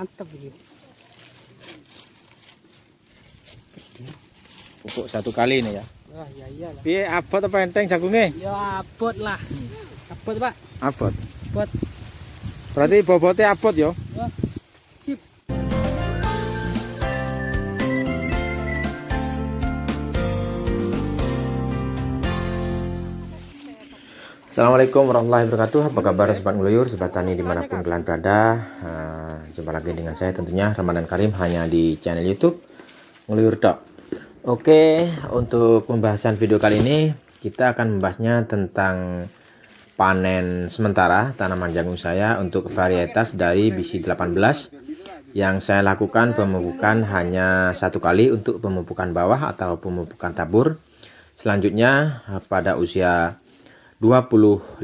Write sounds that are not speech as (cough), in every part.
mantap pupuk satu kali ini ya wah ya iyalah abot apa enteng jagungnya ya abot lah abot pak abot abot berarti bobotnya abot ya Assalamualaikum warahmatullahi wabarakatuh Apa kabar Sobat Ngeluyur, Sobat Tani dimanapun kalian berada uh, Jumpa lagi dengan saya tentunya Ramadan Karim hanya di channel Youtube Ngeluyur Dok Oke, untuk pembahasan video kali ini Kita akan membahasnya tentang panen sementara tanaman jagung saya Untuk varietas dari bc 18 Yang saya lakukan pemupukan hanya satu kali Untuk pemupukan bawah atau pemupukan tabur Selanjutnya pada usia 25,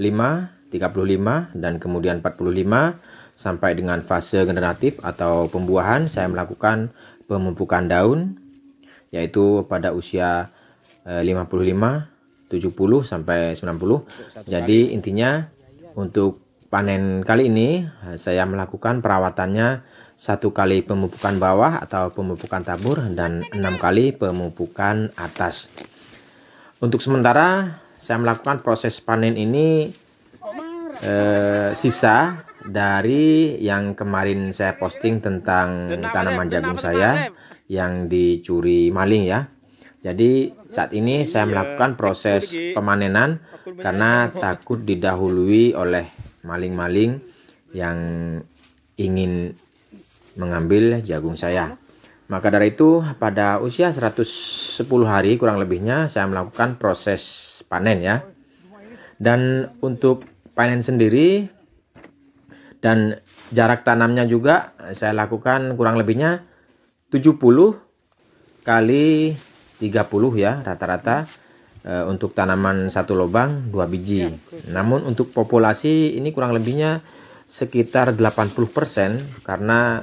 35 dan kemudian 45 sampai dengan fase generatif atau pembuahan saya melakukan pemupukan daun yaitu pada usia 55, eh, 70 sampai 90. Jadi intinya untuk panen kali ini eh, saya melakukan perawatannya satu kali pemupukan bawah atau pemupukan tabur dan enam kali pemupukan atas. Untuk sementara saya melakukan proses panen ini eh, sisa dari yang kemarin saya posting tentang tanaman jagung saya yang dicuri maling ya. Jadi saat ini saya iya. melakukan proses pemanenan karena takut didahului oleh maling-maling yang ingin mengambil jagung saya. Maka dari itu pada usia 110 hari kurang lebihnya saya melakukan proses panen ya. Dan untuk panen sendiri dan jarak tanamnya juga saya lakukan kurang lebihnya 70 kali 30 ya rata-rata e, untuk tanaman satu lubang dua biji. Ya, Namun untuk populasi ini kurang lebihnya sekitar 80% karena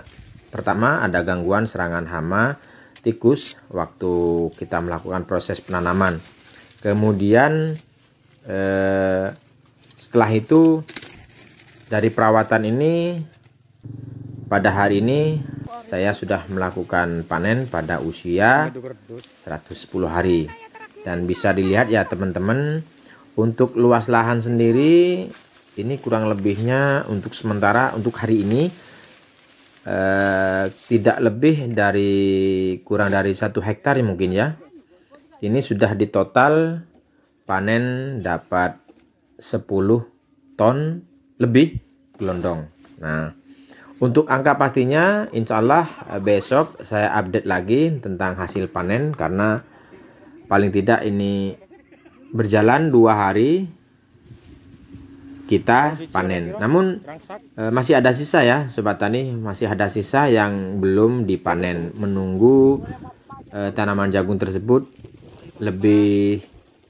Pertama, ada gangguan serangan hama tikus waktu kita melakukan proses penanaman. Kemudian eh, setelah itu dari perawatan ini pada hari ini saya sudah melakukan panen pada usia 110 hari dan bisa dilihat ya teman-teman untuk luas lahan sendiri ini kurang lebihnya untuk sementara untuk hari ini Eh, tidak lebih dari kurang dari satu hektar mungkin ya ini sudah di total panen dapat 10 ton lebih gelondong nah untuk angka pastinya insya Allah eh, besok saya update lagi tentang hasil panen karena paling tidak ini berjalan dua hari kita panen. Namun eh, masih ada sisa ya sobat tani, masih ada sisa yang belum dipanen. Menunggu eh, tanaman jagung tersebut lebih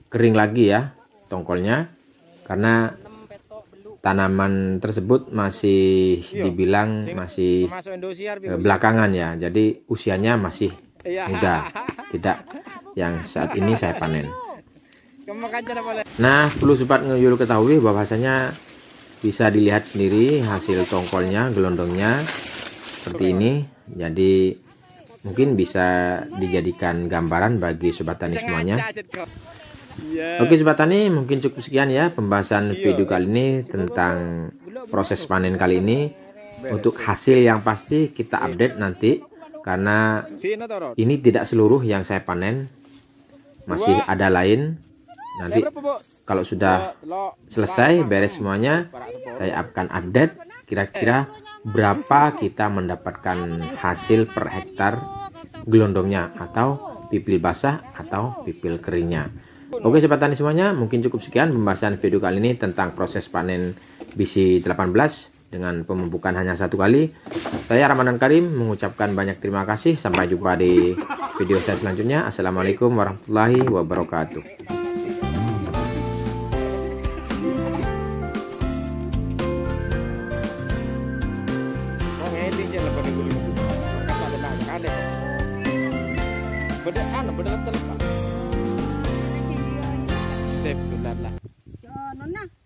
kering lagi ya tongkolnya karena tanaman tersebut masih iya. dibilang masih eh, belakangan ya. Jadi usianya masih iya. muda. (laughs) Tidak yang saat ini saya panen. Nah, perlu sempat ngeyul ketahui bahwasanya bisa dilihat sendiri hasil tongkolnya, gelondongnya seperti ini. Jadi mungkin bisa dijadikan gambaran bagi sobat tani semuanya. Iya. Oke sobat tani, mungkin cukup sekian ya pembahasan iya. video kali ini tentang proses panen kali ini. Untuk hasil yang pasti kita update nanti karena ini tidak seluruh yang saya panen. Masih ada lain nanti kalau sudah selesai beres semuanya saya akan update kira-kira eh. berapa kita mendapatkan hasil per hektar gelondongnya atau pipil basah atau pipil keringnya Oke sobat tani semuanya mungkin cukup sekian pembahasan video kali ini tentang proses panen bisi 18 dengan pemupukan hanya satu kali saya Ramadan Karim mengucapkan banyak terima kasih sampai jumpa di video saya selanjutnya Assalamualaikum warahmatullahi wabarakatuh desa beda anu beda telepon sip tulah lah ya nona